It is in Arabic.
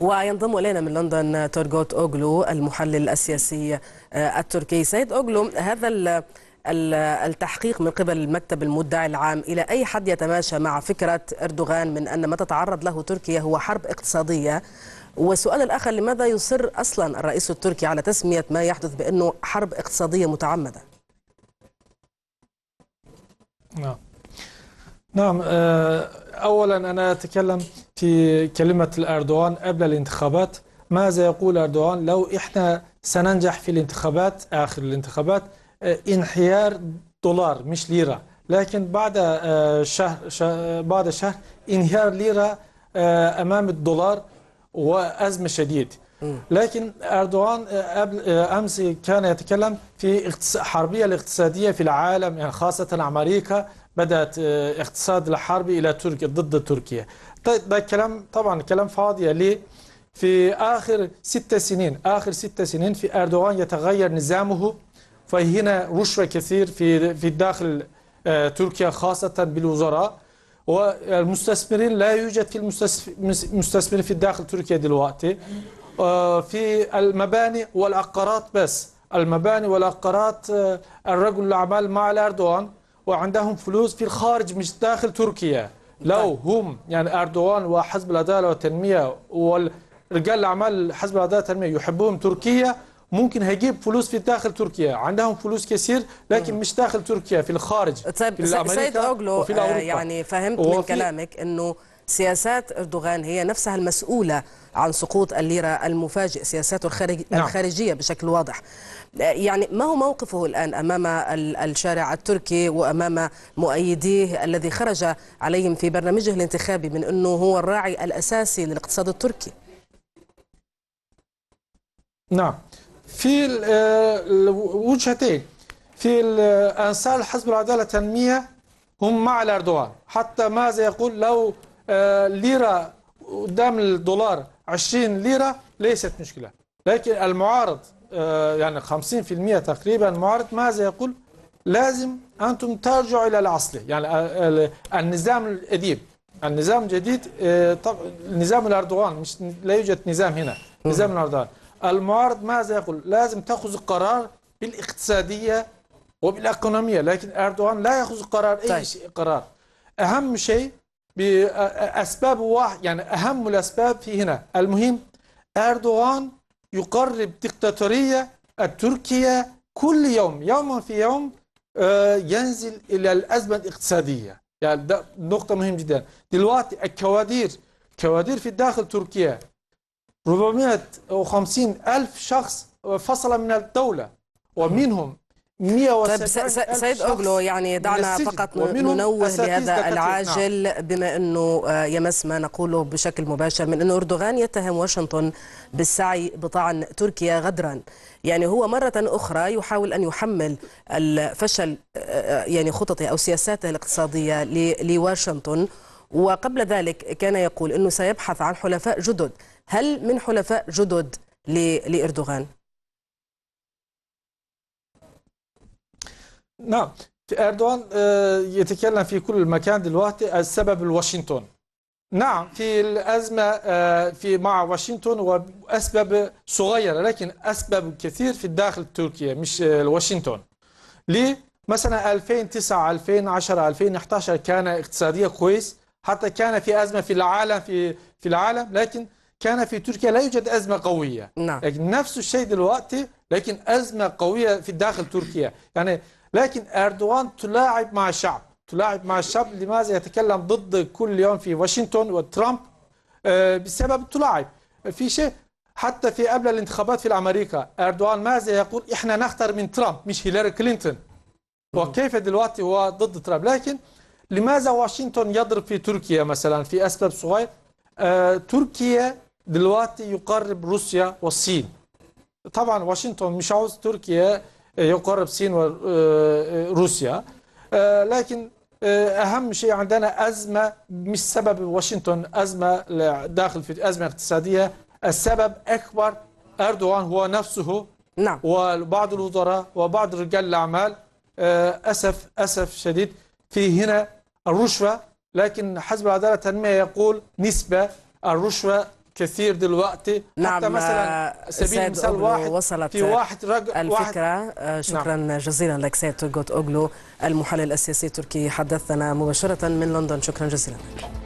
وينضم الينا من لندن تورغوت اوغلو المحلل السياسي آه، التركي سيد اوغلو هذا التحقيق من قبل المكتب المدعي العام الى اي حد يتماشى مع فكره اردوغان من ان ما تتعرض له تركيا هو حرب اقتصاديه والسؤال الاخر لماذا يصر اصلا الرئيس التركي على تسميه ما يحدث بانه حرب اقتصاديه متعمده نعم نعم آه، اولا انا اتكلم في كلمة الأردوغان قبل الانتخابات ماذا يقول أردوغان لو إحنا سننجح في الانتخابات آخر الانتخابات آه، انحيار دولار مش ليرة لكن بعد آه، شهر بعد شهر انهيار ليرة آه، أمام الدولار وأزمة شديدة لكن أردوغان آه، قبل آه، أمس كان يتكلم في حربية الاقتصادية في العالم يعني خاصة أمريكا بدأت آه، اقتصاد الحرب إلى تركيا ضد تركيا طيب، ده كلام طبعا كلام فاضي لي في آخر ست سنين آخر ست سنين في أردوغان يتغير نظامه فهنا رشوة كثير في في داخل تركيا خاصة بالوزراء والمستثمرين لا يوجد في المستثمرين في الداخل تركيا دلوقتي آه، في المباني والعقارات بس المباني والعقارات آه، الرجل الأعمال مع أردوغان وعندهم فلوس في الخارج مش داخل تركيا لو طيب. هم يعني أردوغان وحزب العدالة والتنمية والرجال الأعمال حزب العدالة والتنمية يحبون تركيا ممكن هيجيب فلوس في داخل تركيا عندهم فلوس كثير لكن مش داخل تركيا في الخارج طيب في سيد اوغلو آه، يعني فهمت من كلامك أنه سياسات أردوغان هي نفسها المسؤولة عن سقوط الليرة المفاجئ سياساته الخارج نعم. الخارجية بشكل واضح يعني ما هو موقفه الآن أمام الشارع التركي وأمام مؤيديه الذي خرج عليهم في برنامجه الانتخابي من أنه هو الراعي الأساسي للاقتصاد التركي نعم في آه، وجهتين في الأنصار آه، حزب العدالة التنمية هم مع الأردوغان حتى ماذا يقول لو آه، ليرة قدام الدولار 20 ليرة ليست مشكلة لكن المعارض آه، يعني 50% تقريبا المعارض ماذا يقول لازم أنتم ترجعوا إلى الأصل يعني آه، النظام القديم النظام الجديد نظام الأردوغان مش لا يوجد نظام هنا نظام الأردوغان المعارض ماذا يقول لازم تأخذ قرار بالاقتصادية وبالأقنومية لكن أردوغان لا يأخذ قرار أي طيب. شيء قرار أهم شيء بأسباب واحد يعني أهم الأسباب في هنا المهم أردوغان يقرب ديكتاتورية التركية كل يوم يوما في يوم آه، ينزل إلى الأزمة الاقتصادية يعني ده نقطة مهمة جدا دلوقتي الكوادير كوادير في داخل تركيا 450 ألف شخص فصل من الدولة ومنهم طيب سيد أوغلو يعني دعنا فقط ننوه بهذا العاجل نعم. بما أنه آه، يمس ما نقوله بشكل مباشر من أنه أردوغان يتهم واشنطن بالسعي بطعن تركيا غدرا يعني هو مرة أخرى يحاول أن يحمل الفشل آه، آه، يعني خططه أو سياساته الاقتصادية لواشنطن وقبل ذلك كان يقول أنه سيبحث عن حلفاء جدد هل من حلفاء جدد لإردوغان؟ نعم أردوغان آه، يتكلم في كل مكان دلوقتي السبب الواشنطن نعم في الأزمة آه، في مع واشنطن وأسباب صغيرة لكن أسباب كثير في الداخل التركية مش آه، واشنطن ليه؟ مثلا 2009 2010 2011 كان اقتصادية كويس حتى كان في أزمة في العالم في في العالم لكن كان في تركيا لا يوجد أزمة قوية نعم. لكن نفس الشيء دلوقتي لكن أزمة قوية في داخل تركيا يعني لكن أردوغان تلاعب مع الشعب تلاعب مع الشعب لماذا يتكلم ضد كل يوم في واشنطن وترامب آه، بسبب تلاعب في شيء حتى في قبل الانتخابات في الأمريكا أردوغان ماذا يقول إحنا نختار من ترامب مش هيلاري كلينتون وكيف دلوقتي هو ضد ترامب لكن لماذا واشنطن يضرب في تركيا مثلا في أسباب صغير آه، تركيا دلوقتي يقرب روسيا والصين طبعا واشنطن مش عاوز تركيا يقرب الصين وروسيا آه، آه، لكن آه، أهم شيء عندنا أزمة مش سبب واشنطن أزمة داخل في أزمة اقتصادية السبب أكبر أردوغان هو نفسه نعم وبعض الوزراء وبعض رجال الأعمال أسف أسف شديد في هنا الرشوة لكن حزب العدالة التنميه يقول نسبة الرشوة كثير دلوقتي نعم حتى مثلا آه، سبيل المثال واحد وصلت في واحد رجل الفكره واحد آه، نعم. شكرا نعم. جزيلا لك سيد تورغوت اوغلو المحلل السياسي التركي حدثنا مباشره من لندن شكرا جزيلا لك